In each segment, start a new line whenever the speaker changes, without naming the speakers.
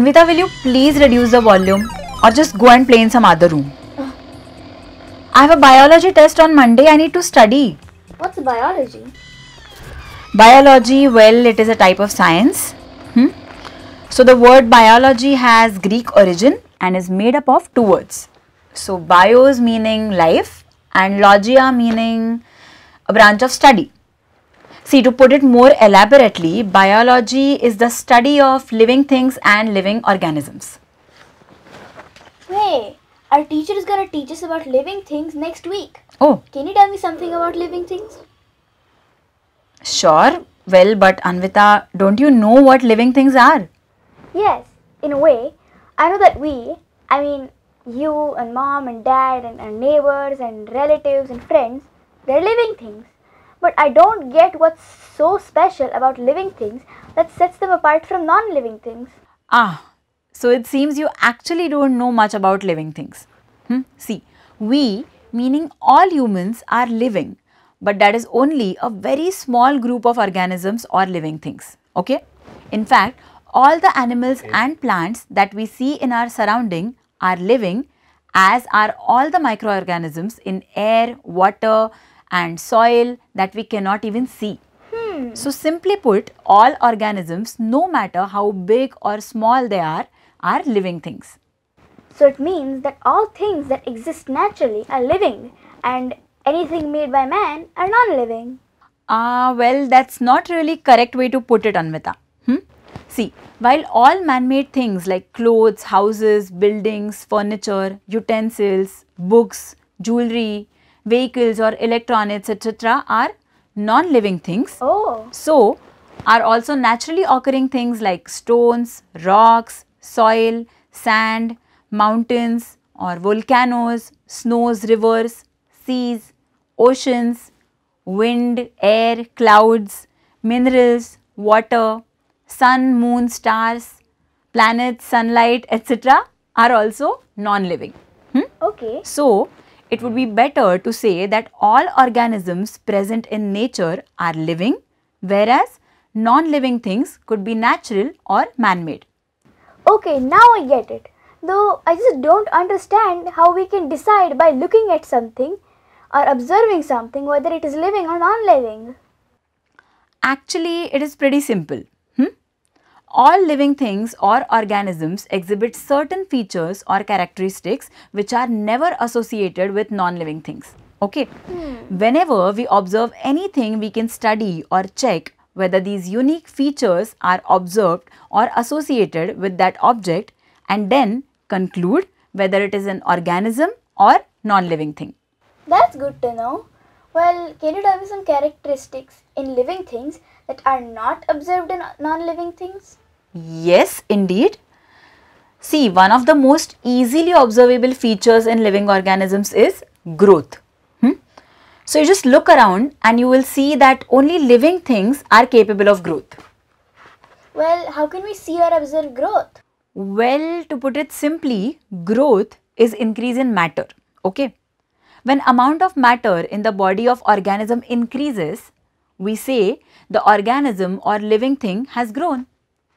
Anvita, will you please reduce the volume or just go and play in some other room? I have a biology test on Monday. I need to study.
What's biology?
Biology, well, it is a type of science. Hmm? So the word biology has Greek origin and is made up of two words. So bios meaning life and logia meaning a branch of study. See, to put it more elaborately, biology is the study of living things and living organisms.
Hey, our teacher is going to teach us about living things next week. Oh. Can you tell me something about living things?
Sure. Well, but Anvita, don't you know what living things are?
Yes, in a way. I know that we, I mean, you and mom and dad and neighbors and relatives and friends, they're living things. But I don't get what's so special about living things that sets them apart from non living things.
Ah, so it seems you actually don't know much about living things. Hmm? See, we, meaning all humans, are living, but that is only a very small group of organisms or living things. Okay? In fact, all the animals and plants that we see in our surrounding are living as are all the microorganisms in air, water, and soil that we cannot even see. Hmm. So simply put, all organisms, no matter how big or small they are, are living things.
So it means that all things that exist naturally are living and anything made by man are non-living.
Ah, uh, well, that's not really correct way to put it, Anvita. Hmm? See, while all man-made things like clothes, houses, buildings, furniture, utensils, books, jewelry, vehicles or electronics etc. are non-living things. Oh. So, are also naturally occurring things like stones, rocks, soil, sand, mountains or volcanoes, snows, rivers, seas, oceans, wind, air, clouds, minerals, water, sun, moon, stars, planets, sunlight, etc. are also non-living. Hmm? Okay. So, it would be better to say that all organisms present in nature are living, whereas non-living
things could be natural or man-made. Okay, now I get it. Though I just don't understand how we can decide by looking at something or observing something whether it is living or non-living.
Actually, it is pretty simple. All living things or organisms exhibit certain features or characteristics which are never associated with non-living things. Okay. Hmm. Whenever we observe anything, we can study or check whether these unique features are observed or associated with that object and then conclude whether it is an organism or non-living thing.
That's good to know. Well, can you tell me some characteristics in living things that are not observed in non-living things?
Yes, indeed. See, one of the most easily observable features in living organisms is growth. Hmm? So, you just look around and you will see that only living things are capable of growth.
Well, how can we see or observe growth? Well, to put it simply,
growth is increase in matter, okay? When amount of matter in the body of organism increases, we say the organism or living thing has grown.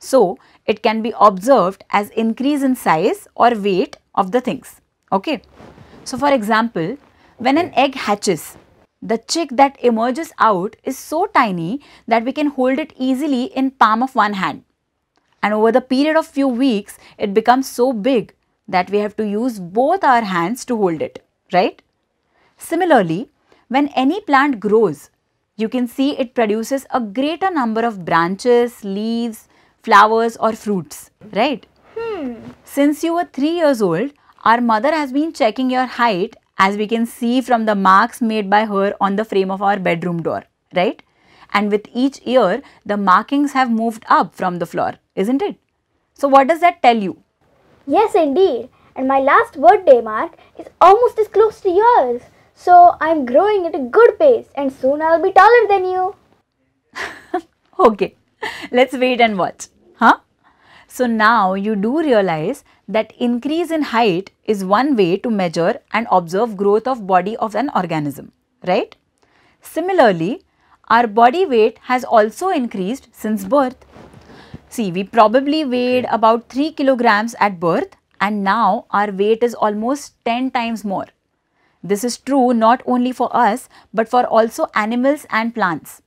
So, it can be observed as increase in size or weight of the things. Okay. So, for example, when an egg hatches, the chick that emerges out is so tiny that we can hold it easily in palm of one hand. And over the period of few weeks, it becomes so big that we have to use both our hands to hold it, right? Similarly, when any plant grows, you can see it produces a greater number of branches, leaves, flowers or fruits, right? Hmm. Since you were 3 years old, our mother has been checking your height as we can see from the marks made by her on the frame of our bedroom door, right? And with each year, the markings have
moved up from the floor, isn't it? So what does that tell you? Yes, indeed. And my last birthday mark is almost as close to yours. So I'm growing at a good pace and soon I'll be taller than you.
okay. Let's wait and watch. Huh? So now you do realize that increase in height is one way to measure and observe growth of body of an organism, right? Similarly, our body weight has also increased since birth. See, we probably weighed about 3 kilograms at birth and now our weight is almost 10 times more. This is true not only for us but for also animals and plants.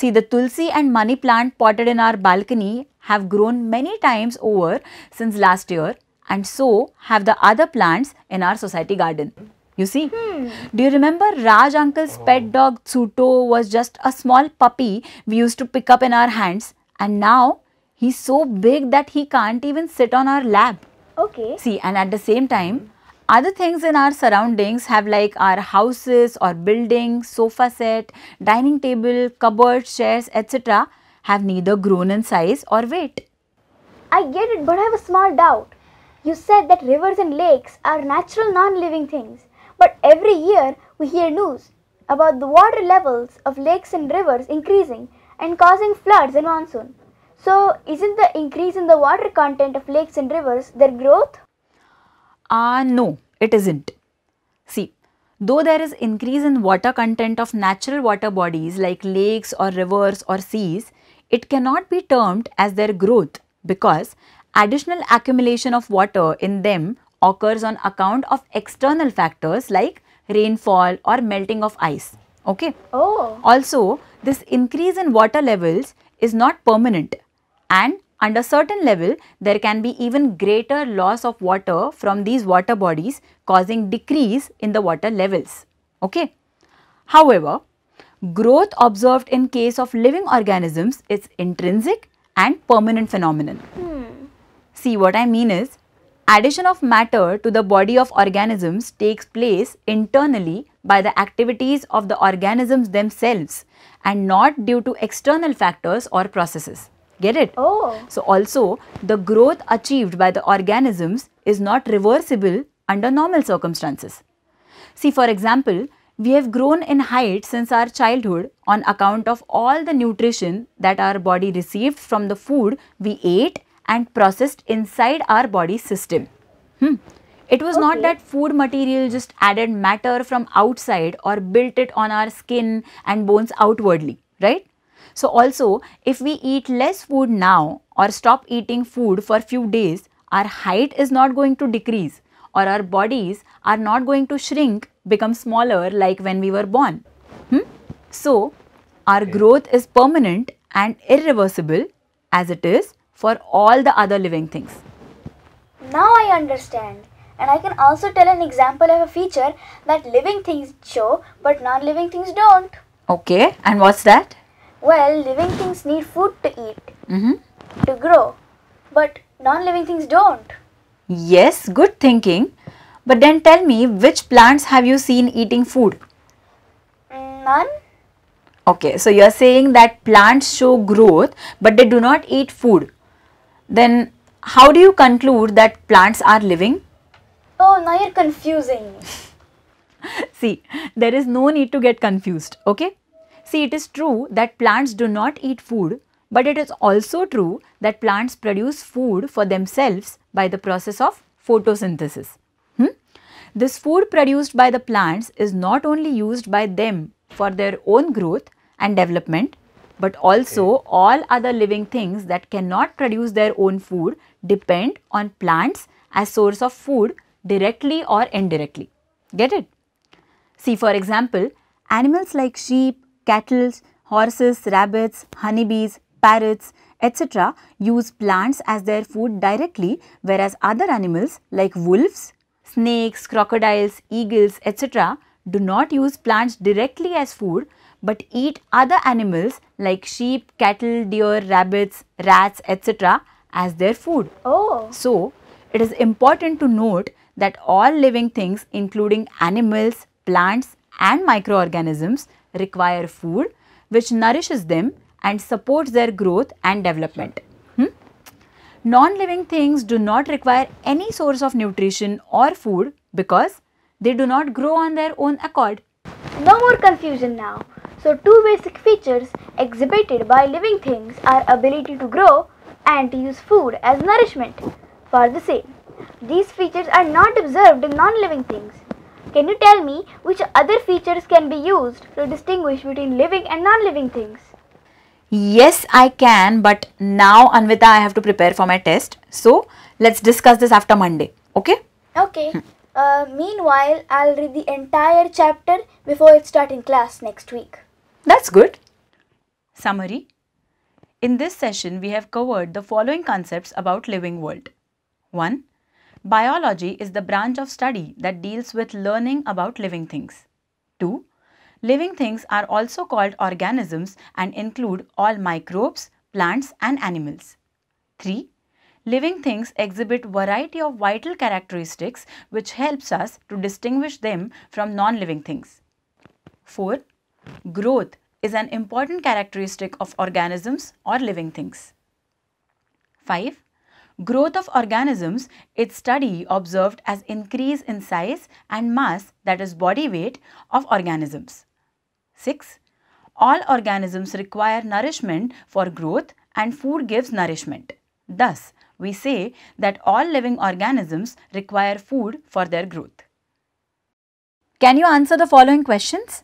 See the tulsi and money plant potted in our balcony have grown many times over since last year and so have the other plants in our society garden. You see? Hmm. Do you remember Raj uncle's oh. pet dog Tsuto was just a small puppy we used to pick up in our hands and now he's so big that he can't even sit on our lap.
Okay. See
and at the same time other things in our surroundings have like our houses or buildings, sofa set, dining table, cupboards, chairs, etc. have neither grown in size or weight.
I get it, but I have a small doubt. You said that rivers and lakes are natural non-living things, but every year we hear news about the water levels of lakes and rivers increasing and causing floods in monsoon. So, isn't the increase in the water content of lakes and rivers their growth?
Ah, no, it isn't. See, though there is increase in water content of natural water bodies like lakes or rivers or seas, it cannot be termed as their growth because additional accumulation of water in them occurs on account of external factors like rainfall or melting of ice. Okay. Oh. Also, this increase in water levels is not permanent and under certain level, there can be even greater loss of water from these water bodies causing decrease in the water levels. Okay. However, growth observed in case of living organisms is intrinsic and permanent phenomenon. Hmm. See what I mean is, addition of matter to the body of organisms takes place internally by the activities of the organisms themselves and not due to external factors or processes. Get it? Oh. So also the growth achieved by the organisms is not reversible under normal circumstances. See for example, we have grown in height since our childhood on account of all the nutrition that our body received from the food we ate and processed inside our body system. Hmm.
It was okay. not that
food material just added matter from outside or built it on our skin and bones outwardly, right? So, also if we eat less food now or stop eating food for few days, our height is not going to decrease or our bodies are not going to shrink, become smaller like when we were born. Hmm? So, our growth is permanent and irreversible as it is for all the other living things.
Now I understand and I can also tell an example of a feature that living things show but non-living things don't.
Okay and what's that?
Well, living things need food to eat, mm-hmm. to grow, but non living things don't.
Yes, good thinking. But then tell me, which plants have you seen eating food? None. Okay, so you are saying that plants show growth but they do not eat food. Then how do you conclude that plants are living?
Oh, now you're confusing
See, there is no need to get confused, okay? See, it is true that plants do not eat food, but it is also true that plants produce food for themselves by the process of photosynthesis. Hmm? This food produced by the plants is not only used by them for their own growth and development, but also all other living things that cannot produce their own food depend on plants as source of food directly or indirectly. Get it? See, for example, animals like sheep, cattle, horses, rabbits, honeybees, parrots, etc. use plants as their food directly whereas other animals like wolves, snakes, crocodiles, eagles, etc. do not use plants directly as food but eat other animals like sheep, cattle, deer, rabbits, rats, etc. as their food. Oh. So, it is important to note that all living things including animals, plants and microorganisms require food which nourishes them and supports their growth and development. Hmm? Non-living things do not require any source of nutrition or food because they do not grow on their own accord. No more
confusion now. So two basic features exhibited by living things are ability to grow and to use food as nourishment for the same. These features are not observed in non-living things. Can you tell me which other features can be used to distinguish between living and non-living things?
Yes, I can, but now Anvita, I have to prepare for my test. So, let's discuss this after Monday. Okay?
Okay. Hmm. Uh, meanwhile, I'll read the entire chapter before it start in class next week.
That's good. Summary. In this session, we have covered the following concepts about living world. 1. Biology is the branch of study that deals with learning about living things. 2. Living things are also called organisms and include all microbes, plants and animals. 3. Living things exhibit variety of vital characteristics which helps us to distinguish them from non-living things. 4. Growth is an important characteristic of organisms or living things. 5. Growth of organisms, its study observed as increase in size and mass that is body weight of organisms. 6. All organisms require nourishment for growth and food gives nourishment. Thus, we say that all living organisms require food for their growth. Can you answer the following questions?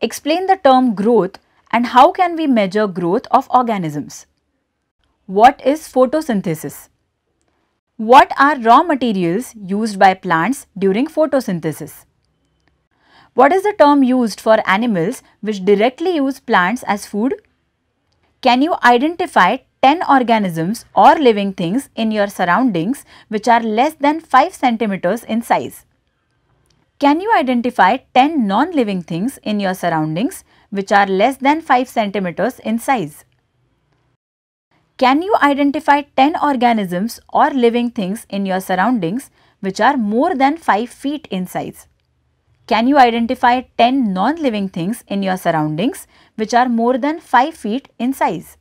Explain the term growth and how can we measure growth of organisms? What is photosynthesis? What are raw materials used by plants during photosynthesis? What is the term used for animals which directly use plants as food? Can you identify 10 organisms or living things in your surroundings which are less than 5 centimeters in size? Can you identify 10 non-living things in your surroundings which are less than 5 centimeters in size? Can you identify 10 organisms or living things in your surroundings which are more than 5 feet in size? Can you identify 10 non-living things in your surroundings which are more than 5 feet in size?